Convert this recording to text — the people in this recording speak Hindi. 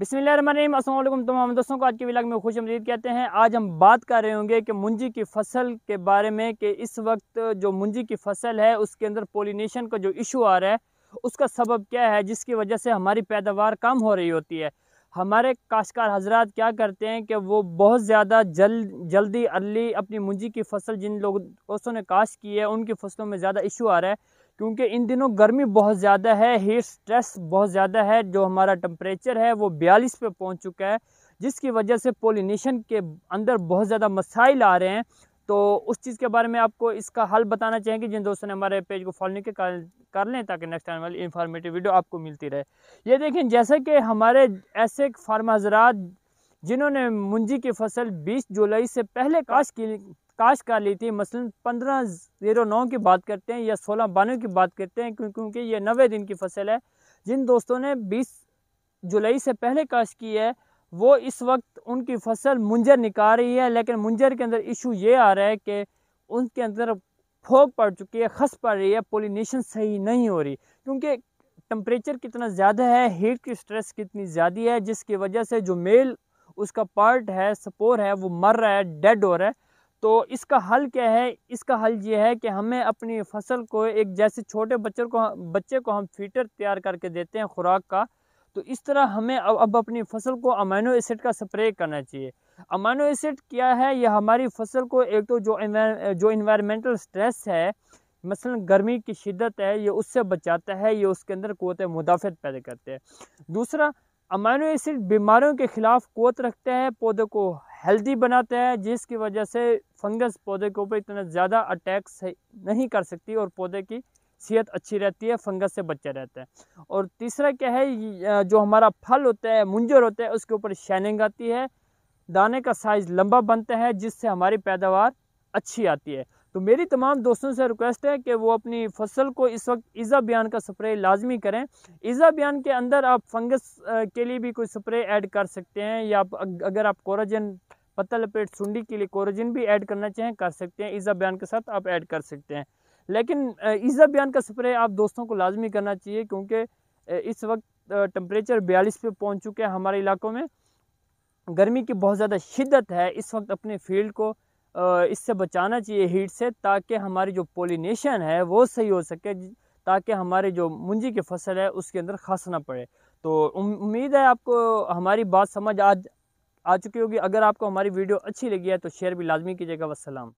बिस्मिल अल्लाम तमाम दोस्तों को आज के विलाग में खुश अमजीद कहते हैं आज हम बात कर रहे होंगे कि मुंजी की फसल के बारे में कि इस वक्त जो मुंजी की फसल है उसके अंदर पोलिनेशन का जो इशू आ रहा है उसका सबब क्या है जिसकी वजह से हमारी पैदावार कम हो रही होती है हमारे काशकार हजरात क्या करते हैं कि वो बहुत ज़्यादा जल जल्दी अर्ली अपनी मुंजी की फसल जिन लोगों ने काश की है उनकी फसलों में ज़्यादा इशू आ रहा है क्योंकि इन दिनों गर्मी बहुत ज़्यादा है हीट स्ट्रेस बहुत ज़्यादा है जो हमारा टम्परेचर है वो बयालीस पे पहुंच चुका है जिसकी वजह से पोलिनेशन के अंदर बहुत ज़्यादा मसाइल आ रहे हैं तो उस चीज़ के बारे में आपको इसका हल बताना चाहेंगे जिन दोस्तों ने हमारे पेज को फॉलो के कर लें ताकि नेक्स्ट टाइम वाली इंफॉर्मेटिव वीडियो आपको मिलती रहे ये देखें जैसे कि हमारे ऐसे फार्मा हजरात जिन्होंने मुंजी की फसल 20 जुलाई से पहले काश की काश कर ली थी मसलन पंद्रह ज़ीरो नौ की बात करते हैं या सोलह बानवे की बात करते हैं क्योंकि ये नबे दिन की फसल है जिन दोस्तों ने बीस जुलाई से पहले काश की है वो इस वक्त उनकी फसल मुंजर निकाल रही है लेकिन मुंजर के अंदर इशू ये आ रहा है कि उनके अंदर फोक पड़ चुकी है खस पड़ रही है पोलिनेशन सही नहीं हो रही क्योंकि टम्परेचर कितना ज़्यादा है हीट की स्ट्रेस कितनी ज़्यादा है जिसकी वजह से जो मेल उसका पार्ट है सपोर है वो मर रहा है डेड हो रहा है तो इसका हल क्या है इसका हल ये है कि हमें अपनी फसल को एक जैसे छोटे बच्चों को बच्चे को हम फीटर तैयार करके देते हैं खुराक का तो इस तरह हमें अब अब अपनी फसल को अमाइनो एसिड का स्प्रे करना चाहिए अमाइनो एसिड क्या है यह हमारी फसल को एक तो जो जो इन्वायरमेंटल स्ट्रेस है मसलन गर्मी की शिद्दत है ये उससे बचाता है ये उसके अंदर कोत मुदाफ़त पैदा करते हैं दूसरा अमाइनो एसिड बीमारियों के ख़िलाफ़ कोत रखते हैं पौधे को हेल्दी बनाते हैं जिसकी वजह से फंगस पौधे के ऊपर इतना ज़्यादा अटैक नहीं कर सकती और पौधे की सेहत अच्छी रहती है फंगस से बचा रहते हैं और तीसरा क्या है जो हमारा फल होता है मुंजर होता है उसके ऊपर शाइनिंग आती है दाने का साइज़ लंबा बनता है जिससे हमारी पैदावार अच्छी आती है तो मेरी तमाम दोस्तों से रिक्वेस्ट है कि वो अपनी फसल को इस वक्त ईज़ा बयान का स्प्रे लाजमी करें ईज़ा बयान के अंदर आप फंगस के लिए भी कोई स्प्रे ऐड कर सकते हैं या अगर आप कोराजन पत्ता लपेट सुंडी के लिए कोरोजिन भी ऐड करना चाहें कर सकते हैं ईज़ा बयान के साथ आप ऐड कर सकते हैं लेकिन ईज़ा बयान का स्प्रे आप दोस्तों को लाजमी करना चाहिए क्योंकि इस वक्त टम्परेचर बयालीस पे पहुंच चुके हैं हमारे इलाकों में गर्मी की बहुत ज़्यादा शिद्दत है इस वक्त अपने फील्ड को इससे बचाना चाहिए हीट से ताकि हमारी जो पोलिनेशन है वो सही हो सके ताकि हमारे जो मुंजी की फसल है उसके अंदर खास ना पड़े तो उम्मीद है आपको हमारी बात समझ आज आ चुकी होगी अगर आपको हमारी वीडियो अच्छी लगी है तो शेयर भी लाजमी कीजिएगा वसलम